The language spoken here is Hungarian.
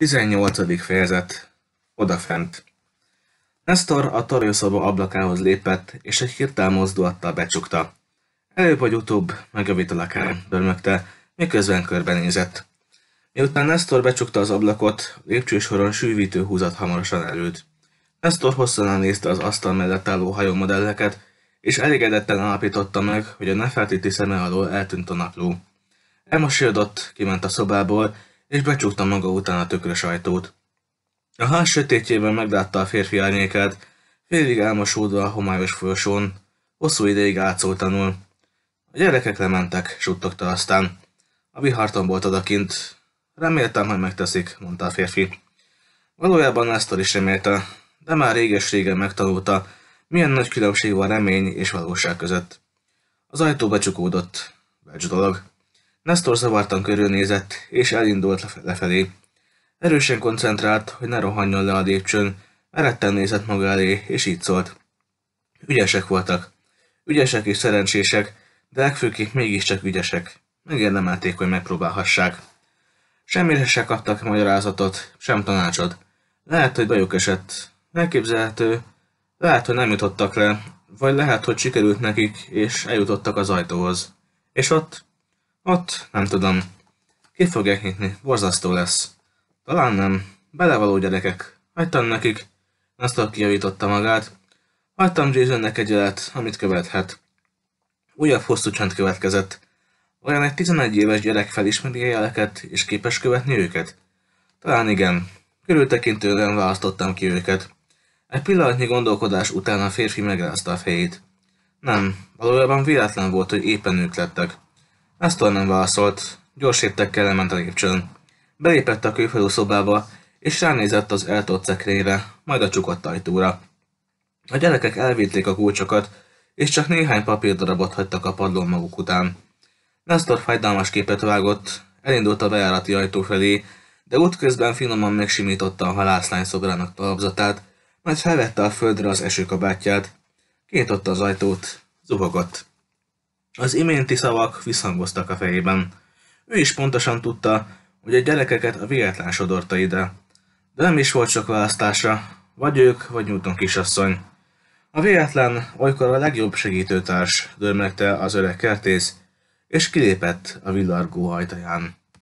18. fejezet. Odafent. Nestor a torjószoba ablakához lépett, és egy hirtelen mozdulattal becsukta. Előbb vagy utóbb a lakán, bölmögte, miközben körbenézett. Miután Nestor becsukta az ablakot, lépcsősoron sűvítő húzat hamarosan előtt. Nestor hosszan nézte az asztal mellett álló hajómodelleket, és elégedetten alapította meg, hogy a Nefertiti szeme alól eltűnt a napló. Elmosődött, kiment a szobából, és becsukta maga után a tökrös ajtót. A ház sötétjében meglátta a férfi árnyékát, félig álmosódva a homályos folyosón, hosszú ideig átszóltanul. A gyerekek lementek, suttogta aztán. A viharton volt odakint. Reméltem, hogy megteszik, mondta a férfi. Valójában ezt is remélte, de már réges-régen megtanulta, milyen nagy különbség van remény és valóság között. Az ajtó becsukódott. Becs dolog. Nestor zavartan körülnézett, és elindult lefelé. Erősen koncentrált, hogy ne rohanjon le a lépcsőn, meretten nézett maga elé, és így szólt. Ügyesek voltak. Ügyesek és szerencsések, de legfőképp mégiscsak ügyesek. Megérdemelték, hogy megpróbálhassák. Semmire se kaptak magyarázatot, sem tanácsot. Lehet, hogy bajuk esett. Elképzelhető. Lehet, hogy nem jutottak le, vagy lehet, hogy sikerült nekik, és eljutottak az ajtóhoz. És ott ott, nem tudom. Ki fogják nyitni, borzasztó lesz. Talán nem. Belevaló gyerekek. Hagytam nekik. azt a kijavította magát. Hagytam Jasonnek egy jelet, amit követhet. Újabb hosszú csend következett. Olyan egy 11 éves gyerek felismeri a jeleket, és képes követni őket? Talán igen. Körültekintően választottam ki őket. Egy pillanatnyi gondolkodás után a férfi megrázta a fejét. Nem, valójában véletlen volt, hogy éppen ők lettek. Astor nem válaszolt. Gyors léptekkel elment a lépcsőn. Belépett a kőfalú szobába, és ránézett az eltolt szekrényre, majd a csukott ajtóra. A gyerekek elvitték a kulcsokat, és csak néhány papírdarabot hagytak a padlón maguk után. Nestor fájdalmas képet vágott, elindult a bejárati ajtó felé, de útközben finoman megsimította a halászlány szobrának talapzatát, majd felvette a földre az esőkabátját. Kinyitotta az ajtót, zuhogott. Az iménti szavak visszhangoztak a fejében. Ő is pontosan tudta, hogy a gyerekeket a véletlen sodorta ide. De nem is volt sok választása, vagy ők, vagy Newton kisasszony. A véletlen olykor a legjobb segítőtárs dörmegte az öreg kertész, és kilépett a villargó ajtaján.